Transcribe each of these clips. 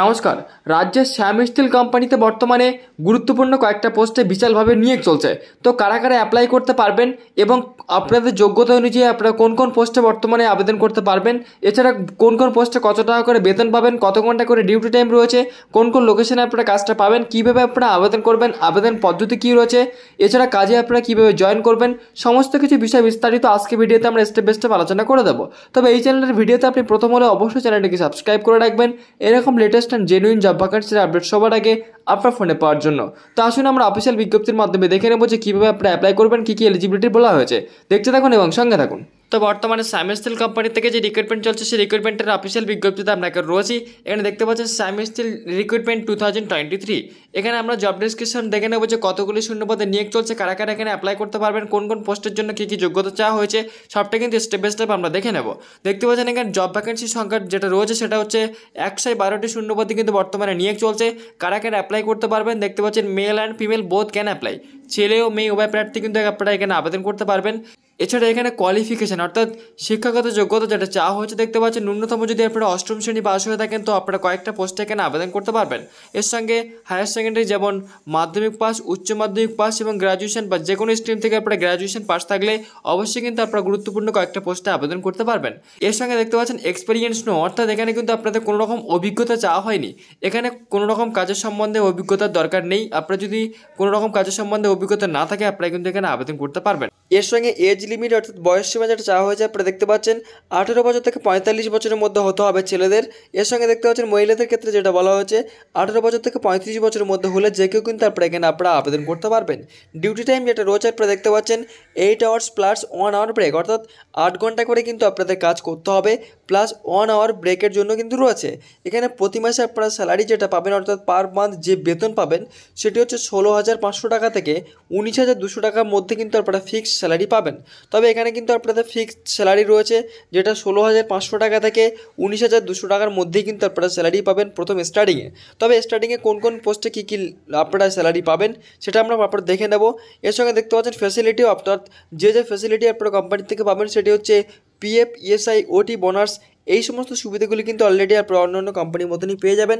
নমস্কার রাজ্যের শ্যাম স্টিল কোম্পানিতে বর্তমানে গুরুত্বপূর্ণ কয়েকটা পোস্টে বিশালভাবে নিয়ে চলছে তো কারা কারা অ্যাপ্লাই করতে পারবেন এবং আপনাদের যোগ্যতা অনুযায়ী আপনারা কোন কোন পোস্টে বর্তমানে আবেদন করতে পারবেন এছাড়া কোন কোন পোস্টে কত টাকা করে বেতন পাবেন কত ঘন্টা করে ডিউটি টাইম রয়েছে কোন কোন লোকেশনে আপনারা কাজটা পাবেন কীভাবে আপনারা আবেদন করবেন আবেদন পদ্ধতি কী রয়েছে এছাড়া কাজে আপনারা কীভাবে জয়েন করবেন সমস্ত কিছু বিষয় বিস্তারিত আজকে ভিডিওতে আমরা স্টেপ বাই স্টেপ আলোচনা করে দেবো তবে এই চ্যানেলের ভিডিওতে আপনি প্রথম হলে অবশ্যই চ্যানেলটিকে সাবস্ক্রাইব করে রাখবেন এরকম latest latest and genuine job ভ্যাকান্সির আপডেট সবার আগে আপনার ফোনে পাওয়ার জন্য তো আসুন আমরা অফিসিয়াল বিজ্ঞপ্তির মাধ্যমে দেখে নেব যে কীভাবে আপনি অ্যাপ্লাই করবেন কী কী এলিজিবিলিটি বলা হয়েছে দেখতে থাকুন এবং সঙ্গে থাকুন তো বর্তমানে স্যামস্টিল কোম্পানি থেকে যে রিক্রুটমেন্ট চলছে সেই রিক্রুটমেন্টের অফিসিয়াল বিজ্ঞপ্তিতে আপনাকে রয়েছি এখানে দেখতে পাচ্ছেন Shyam steel recruitment two thousand twenty three এখানে আমরা জব ডিসক্রিপশন দেখে নেব যে কতগুলি শূন্যপদে নিয়োগ চলছে কারা কারা এখানে অ্যাপ্লাই করতে পারবেন কোন কোন পোস্টের জন্য কী কী যোগ্যতা চাওয়া হয়েছে সবটা কিন্তু স্টেপ বাই স্টেপ আমরা দেখে নেব দেখতে পাচ্ছেন এখানে জব ভ্যাকেন্সির সংখ্যা যেটা রয়েছে সেটা হচ্ছে একশো বারোটি শূন্যপদে কিন্তু বর্তমানে নিয়োগ চলছে কারা কারা অ্যাপ্লাই করতে পারবেন দেখতে পাচ্ছেন male and female both can apply ছেলে ও মেয়ে উভয় প্রার্থী কিন্তু আপনারা এখানে আবেদন করতে পারবেন এছাড়া এখানে কোয়ালিফিকেশান অর্থাৎ শিক্ষাগত যোগ্যতা যেটা চাওয়া হয়েছে দেখতে পাচ্ছেন ন্যূনতম যদি আপনারা অষ্টম শ্রেণী পাশ হয়ে থাকেন তো আপনারা কয়েকটা পোস্টে এখানে আবেদন করতে পারবেন এর সঙ্গে হায়ার সেকেন্ডারি যেমন মাধ্যমিক পাস উচ্চ মাধ্যমিক পাস এবং গ্র্যাজুয়েশন বা যে কোনো স্ট্রিম থেকে আপনার গ্র্যাজুয়েশন পাস থাকলে অবশ্যই কিন্তু আপনারা গুরুত্বপূর্ণ কয়েকটা পোস্টে আবেদন করতে পারবেন এর সঙ্গে দেখতে পাচ্ছেন এক্সপিরিয়েন্স নো অর্থাৎ এখানে কিন্তু আপনাদের কোনো রকম অভিজ্ঞতা চাওয়া হয়নি এখানে কোনো রকম কাজের সম্বন্ধে অভিজ্ঞতার দরকার নেই আপনার যদি কোনো রকম কাজের সম্বন্ধে অভিজ্ঞতা না থাকে আপনারা কিন্তু এখানে আবেদন করতে পারবেন এর সঙ্গে এজ লিমিট অর্থাৎ বয়সসীমা যেটা চাওয়া হয়েছে আপনারা দেখতে পাচ্ছেন আঠেরো বছর থেকে পঁয়তাল্লিশ বছরের মধ্যে হতে হবে ছেলেদের এর সঙ্গে দেখতে পাচ্ছেন মহিলাদের ক্ষেত্রে যেটা বলা হয়েছে আঠেরো বছর থেকে পঁয়ত্রিশ বছরের মধ্যে হলে যে কেউ কিন্তু আপনারা এখানে আপনারা আবেদন করতে পারবেন ডিউটি টাইম যেটা রয়েছে আপনারা দেখতে পাচ্ছেন eight hours plus one hour break অর্থাৎ আট ঘন্টা করে কিন্তু আপনাদের কাজ করতে হবে প্লাস ওয়ান আওয়ার ব্রেকের জন্য কিন্তু রয়েছে এখানে প্রতি মাসে আপনারা স্যালারি যেটা পাবেন অর্থাৎ পার মান্থ যে বেতন পাবেন সেটি হচ্ছে ষোলো হাজার পাঁচশো টাকা থেকে উনিশ হাজার দুশো টাকার মধ্যে কিন্তু আপনারা ফিক্স স্যালারি পাবেন তবে এখানে কিন্তু আপনাদের ফিক্সড স্যালারি রয়েছে যেটা ষোলো হাজার পাঁচশো টাকা থেকে উনিশ হাজার দুশো টাকার মধ্যেই কিন্তু আপনারা স্যালারি পাবেন প্রথম স্টার্টিংয়ে তবে স্টার্টিংয়ে কোন কোন পোস্টে কী কী আপনারা স্যালারি পাবেন সেটা আমরা আপনার দেখে নেব এর সঙ্গে দেখতে পাচ্ছেন ফ্যাসিলিটি অর্থাৎ যে যে ফ্যাসিলিটি আপনারা কোম্পানি থেকে পাবেন সেটি হচ্ছে পিএফ ইএসআই ওটি বোনাস এই সমস্ত সুবিধাগুলি কিন্তু অলরেডি আপনারা অন্য অন্য কোম্পানির মতনই পেয়ে যাবেন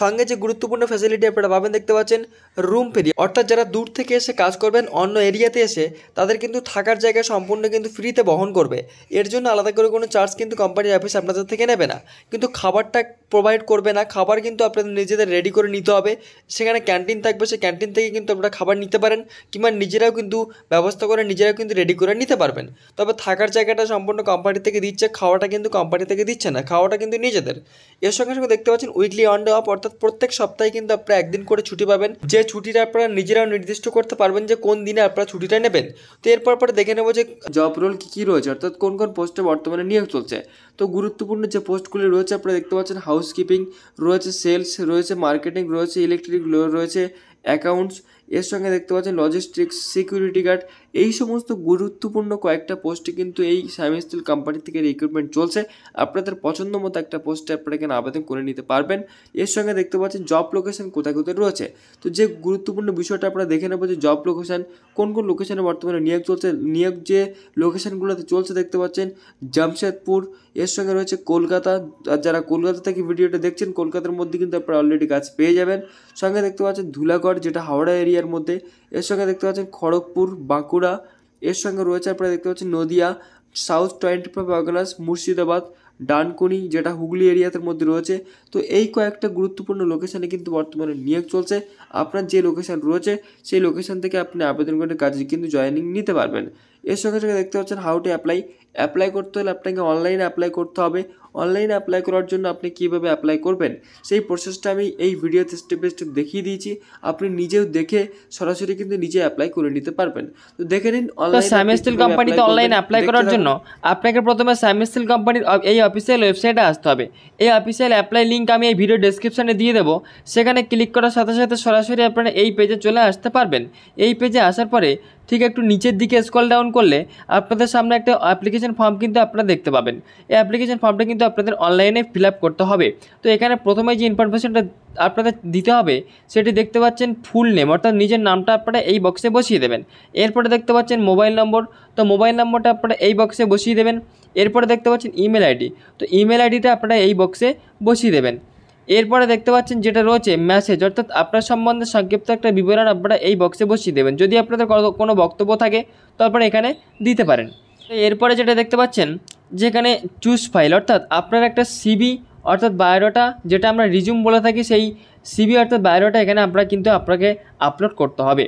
সঙ্গে যে গুরুত্বপূর্ণ ফ্যাসিলিটি আপনারা পাবেন দেখতে পাচ্ছেন রুম ফ্রি অর্থাৎ যারা দূর থেকে এসে কাজ করবেন অন্য এরিয়াতে এসে তাদের কিন্তু থাকার জায়গা সম্পূর্ণ কিন্তু ফ্রিতে বহন করবে এর জন্য আলাদা করে কোনো চার্জ কিন্তু কোম্পানির অফিস আপনাদের থেকে নেবে না কিন্তু খাবারটা প্রোভাইড করবে না খাবার কিন্তু আপনাদের নিজেদের রেডি করে নিতে হবে সেখানে ক্যান্টিন থাকবে সেই ক্যান্টিন থেকে কিন্তু আপনারা খাবার নিতে পারেন কিংবা নিজেরাও কিন্তু ব্যবস্থা করে নিজেরাও কিন্তু রেডি করে নিতে পারবেন তবে থাকার জায়গাটা সম্পূর্ণ কোম্পানি থেকে দিচ্ছে খাওয়াটা কিন্তু কোম্পানি থেকে দিচ্ছে না খাওয়াটা কিন্তু নিজেদের এর সঙ্গে সঙ্গে দেখতে পাচ্ছেন উইকলি অন ডে অফ অর্থাৎ প্রত্যেক সপ্তাহে কিন্তু আপনারা একদিন করে ছুটি পাবেন যে ছুটিটা আপনারা নিজেরাও নির্দিষ্ট করতে পারবেন যে কোন দিনে আপনারা ছুটিটা নেবেন তো এরপর পরে দেখে নেবো যে জব রোল কী কী রয়েছে অর্থাৎ কোন কোন পোস্টে বর্তমানে নিয়োগ চলছে তো গুরুত্বপূর্ণ যে পোস্টগুলি রয়েছে আপনারা দেখতে পাচ্ছেন হাউসকিপিং রয়েছে সেলস রয়েছে মার্কেটিং রয়েছে ইলেকট্রিক রয়েছে অ্যাকাউন্টস এর সঙ্গে দেখতে পাচ্ছেন লজিস্টিক্স সিকিউরিটি গার্ড এই সমস্ত গুরুত্বপূর্ণ কয়েকটা পোস্টে কিন্তু এই স্বামী স্টিল কোম্পানি থেকে রিক্রুটমেন্ট চলছে আপনাদের পছন্দ মতো একটা পোস্টে আপনারা কেন আবেদন করে নিতে পারবেন এর সঙ্গে দেখতে পাচ্ছেন জব লোকেশন কোথায় কোথায় রয়েছে তো যে গুরুত্বপূর্ণ বিষয়টা আপনারা দেখে নেবো যে জব লোকেশন কোন কোন লোকেশানে বর্তমানে নিয়োগ চলছে নিয়োগ যে লোকেশনগুলোতে চলছে দেখতে পাচ্ছেন জামশেদপুর এর সঙ্গে রয়েছে কলকাতা আর যারা কলকাতা থেকে ভিডিওটা দেখছেন কলকাতার মধ্যে কিন্তু আপনারা অলরেডি কাজ পেয়ে যাবেন সঙ্গে দেখতে পাচ্ছেন ধুলাগড় যেটা হাওড়া এরিয়ার মধ্যে এর সঙ্গে দেখতে পাচ্ছেন খড়গপুর বাঁকুড়া বাঁকুড়া এর সঙ্গে রয়েছে আপনারা দেখতে পাচ্ছেন Nadia south twenty five Parganas Murshidabad Dankuni যেটা হুগলি এরিয়াতে মধ্যে রয়েছে তো এই কয়েকটা গুরুত্বপূর্ণ লোকেশানে কিন্তু বর্তমানে নিয়োগ চলছে আপনার যে লোকেশান রয়েছে সেই লোকেশান থেকে আপনি আবেদন করে কাজে কিন্তু জয়েনিং নিতে পারবেন এর সঙ্গে সঙ্গে দেখতে পাচ্ছেন হাউ টু অ্যাপ্লাই অ্যাপ্লাই করতে হলে আপনাকে অনলাইনে অ্যাপ্লাই করতে হবে অনলাইনে অ্যাপ্লাই করার জন্য আপনি কীভাবে অ্যাপ্লাই করবেন সেই প্রসেসটা আমি এই ভিডিওতে স্টেপ বাই স্টেপ দেখিয়ে দিয়েছি আপনি নিজেও দেখে সরাসরি কিন্তু নিজে অ্যাপ্লাই করে নিতে পারবেন তো দেখে নিন অনলাইন স্যামস্টিল কোম্পানিতে অনলাইনে অ্যাপ্লাই করার জন্য আপনাকে প্রথমে স্যামস্টিল কোম্পানির এই অফিসিয়াল ওয়েবসাইটে আসতে হবে এই অফিসিয়াল অ্যাপ্লাই লিঙ্ক আমি এই ভিডিও ডেসক্রিপশানে দিয়ে দেবো সেখানে ক্লিক করার সাথে সাথে সরাসরি আপনারা এই পেজে চলে আসতে পারবেন এই পেজে আসার পরে ঠিক একটু নিচের দিকে স্কল ডাউন করলে আপনাদের সামনে একটা অ্যাপ্লিকেশান ফর্ম কিন্তু আপনারা দেখতে পাবেন এই অ্যাপ্লিকেশান ফর্মটা কিন্তু আপনাদের অনলাইনে ফিল করতে হবে তো এখানে প্রথমে যে ইনফরমেশানটা আপনাদের দিতে হবে সেটি দেখতে পাচ্ছেন ফুল নেম অর্থাৎ নিজের নামটা আপনারা এই বক্সে বসিয়ে দেবেন এরপরে দেখতে পাচ্ছেন মোবাইল নম্বর তো মোবাইল নম্বরটা আপনারা এই বক্সে বসিয়ে দেবেন এরপরে দেখতে পাচ্ছেন ইমেল আইডি তো ইমেল আইডিটা আপনারা এই বক্সে বসিয়ে দেবেন এরপরে দেখতে পাচ্ছেন যেটা রয়েছে মেসেজ অর্থাৎ আপনার সম্বন্ধে সংক্ষিপ্ত একটা বিবরণ আপনারা এই বক্সে বসিয়ে দেবেন যদি আপনাদের কোনো বক্তব্য থাকে তো আপনারা এখানে দিতে পারেন এরপরে যেটা দেখতে পাচ্ছেন যেখানে চুজ ফাইল অর্থাৎ আপনার একটা সিবি অর্থাৎ বায়োডাটা যেটা আমরা রিজুম বলে থাকি সেই সিবি অর্থাৎ বায়োডাটা এখানে আমরা কিন্তু আপনাকে আপলোড করতে হবে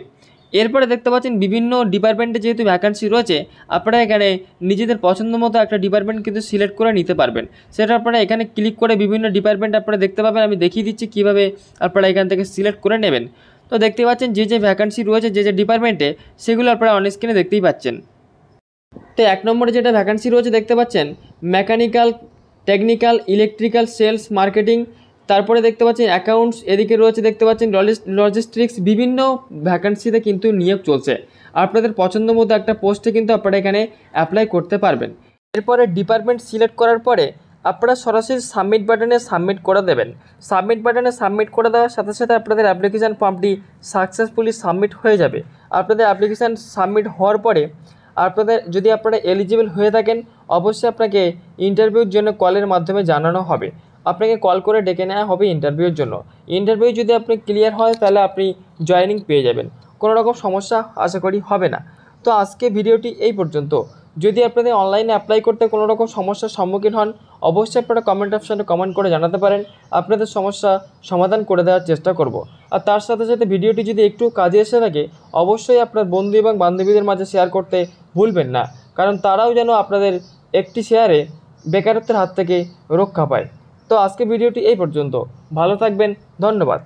এরপরে দেখতে পাচ্ছেন বিভিন্ন ডিপার্টমেন্টে যেহেতু ভ্যাকান্সি রয়েছে আপনারা এখানে নিজেদের পছন্দ মতো একটা ডিপার্টমেন্ট কিন্তু সিলেক্ট করে নিতে পারবেন সেটা আপনারা এখানে ক্লিক করে বিভিন্ন ডিপার্টমেন্ট আপনারা দেখতে পাবেন আমি দেখিয়ে দিচ্ছি কীভাবে আপনারা এখান থেকে সিলেক্ট করে নেবেন তো দেখতে পাচ্ছেন যে যে ভ্যাকান্সি রয়েছে যে যে ডিপার্টমেন্টে সেগুলো আপনারা অন স্ক্রিনে দেখতেই পাচ্ছেন তো এক নম্বরে যেটা ভ্যাকান্সি রয়েছে দেখতে পাচ্ছেন mechanical technical electrical sales marketing তারপরে দেখতে পাচ্ছেন অ্যাকাউন্টস এদিকে রয়েছে দেখতে পাচ্ছেন লজিস্টিক্স বিভিন্ন ভ্যাকান্সিতে কিন্তু নিয়োগ চলছে আপনাদের পছন্দ মতো একটা পোস্টে কিন্তু আপনারা এখানে অ্যাপ্লাই করতে পারবেন এরপরে ডিপার্টমেন্ট সিলেক্ট করার পরে আপনারা সরাসরি সাবমিট বাটনে সাবমিট করে দেবেন সাবমিট বাটনে সাবমিট করে দেওয়ার সাথে সাথে আপনাদের অ্যাপ্লিকেশান ফর্মটি সাকসেসফুলি সাবমিট হয়ে যাবে আপনাদের অ্যাপ্লিকেশান সাবমিট হওয়ার পরে আপনাদের যদি আপনারা এলিজিবল হয়ে থাকেন অবশ্যই আপনাকে ইন্টারভিউর জন্য কলের মাধ্যমে জানানো হবে আপনাকে কল করে ডেকে নেওয়া হবে ইন্টারভিউর জন্য ইন্টারভিউ যদি আপনি ক্লিয়ার হয় তাহলে আপনি জয়নিং পেয়ে যাবেন কোনো রকম সমস্যা আশা করি হবে না তো আজকে ভিডিওটি এই পর্যন্ত যদি আপনাদের অনলাইনে অ্যাপ্লাই করতে কোনো রকম সমস্যার সম্মুখীন হন অবশ্যই আপনারা কমেন্ট অপশানে কমেন্ট করে জানাতে পারেন আপনাদের সমস্যা সমাধান করে দেওয়ার চেষ্টা করব আর তার সাথে সাথে ভিডিওটি যদি একটু কাজে এসে থাকে অবশ্যই আপনার বন্ধু এবং বান্ধবীদের মাঝে শেয়ার করতে ভুলবেন না কারণ তারাও যেন আপনাদের একটি শেয়ারে বেকারত্বের হাত থেকে রক্ষা পায় তো আজকে ভিডিওটি এই পর্যন্ত ভালো থাকবেন ধন্যবাদ